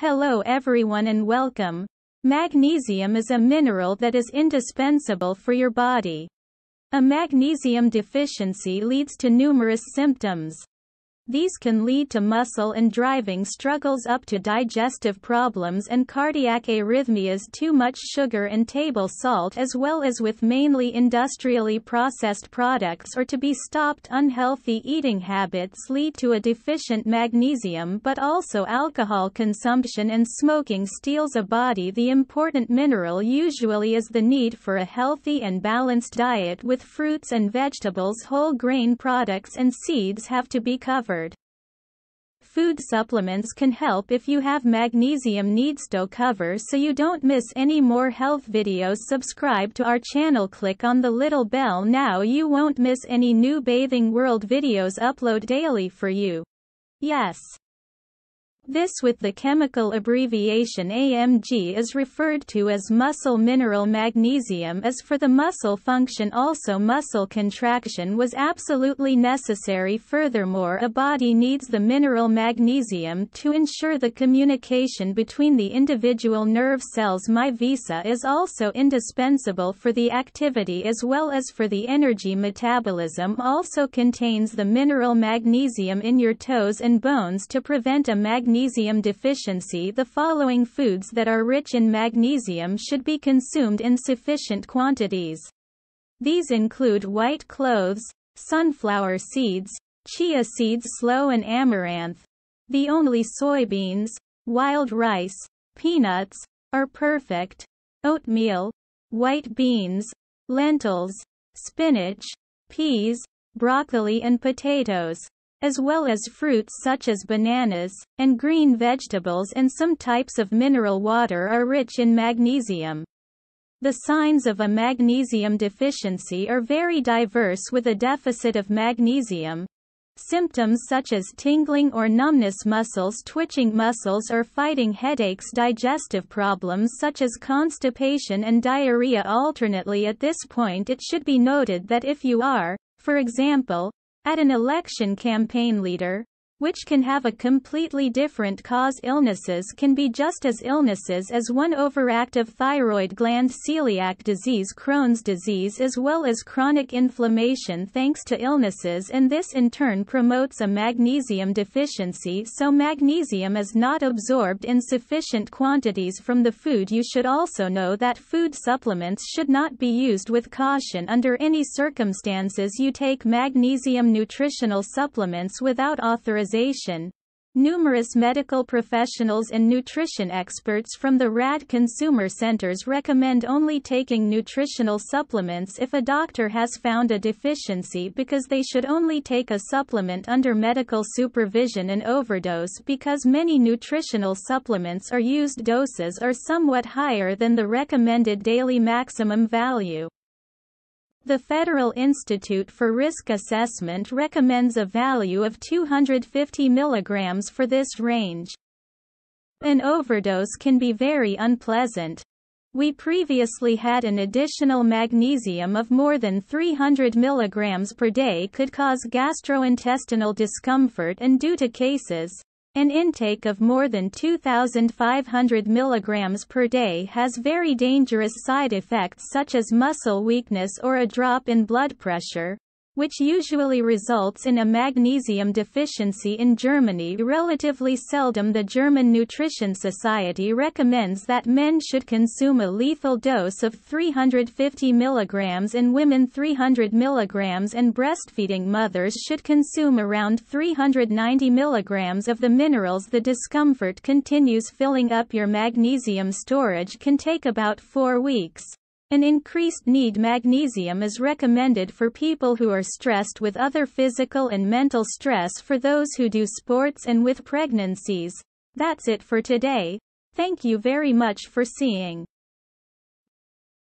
Hello everyone and welcome. Magnesium is a mineral that is indispensable for your body. A magnesium deficiency leads to numerous symptoms. These can lead to muscle and driving struggles up to digestive problems and cardiac arrhythmias too much sugar and table salt as well as with mainly industrially processed products or to be stopped unhealthy eating habits lead to a deficient magnesium but also alcohol consumption and smoking steals a body the important mineral usually is the need for a healthy and balanced diet with fruits and vegetables whole grain products and seeds have to be covered food supplements can help if you have magnesium needs to cover so you don't miss any more health videos subscribe to our channel click on the little bell now you won't miss any new bathing world videos upload daily for you. Yes. This with the chemical abbreviation AMG is referred to as muscle mineral magnesium as for the muscle function also muscle contraction was absolutely necessary furthermore a body needs the mineral magnesium to ensure the communication between the individual nerve cells my visa is also indispensable for the activity as well as for the energy metabolism also contains the mineral magnesium in your toes and bones to prevent a magnesium magnesium deficiency the following foods that are rich in magnesium should be consumed in sufficient quantities. These include white cloves, sunflower seeds, chia seeds sloe and amaranth. The only soybeans, wild rice, peanuts, are perfect. Oatmeal, white beans, lentils, spinach, peas, broccoli and potatoes as well as fruits such as bananas, and green vegetables and some types of mineral water are rich in magnesium. The signs of a magnesium deficiency are very diverse with a deficit of magnesium. Symptoms such as tingling or numbness muscles twitching muscles or fighting headaches digestive problems such as constipation and diarrhea alternately at this point it should be noted that if you are, for example, at an election campaign leader, which can have a completely different cause illnesses can be just as illnesses as one overactive thyroid gland celiac disease Crohn's disease as well as chronic inflammation thanks to illnesses and this in turn promotes a magnesium deficiency so magnesium is not absorbed in sufficient quantities from the food you should also know that food supplements should not be used with caution under any circumstances you take magnesium nutritional supplements without authorization organization, Numerous medical professionals and nutrition experts from the RAD consumer centers recommend only taking nutritional supplements if a doctor has found a deficiency because they should only take a supplement under medical supervision and overdose because many nutritional supplements are used doses are somewhat higher than the recommended daily maximum value. The Federal Institute for Risk Assessment recommends a value of 250 mg for this range. An overdose can be very unpleasant. We previously had an additional magnesium of more than 300 mg per day could cause gastrointestinal discomfort and due to cases, an intake of more than 2,500 mg per day has very dangerous side effects such as muscle weakness or a drop in blood pressure, which usually results in a magnesium deficiency in Germany. Relatively seldom, the German Nutrition Society recommends that men should consume a lethal dose of 350 mg and women 300 mg, and breastfeeding mothers should consume around 390 mg of the minerals. The discomfort continues filling up your magnesium storage can take about four weeks. An increased need magnesium is recommended for people who are stressed with other physical and mental stress for those who do sports and with pregnancies. That's it for today. Thank you very much for seeing.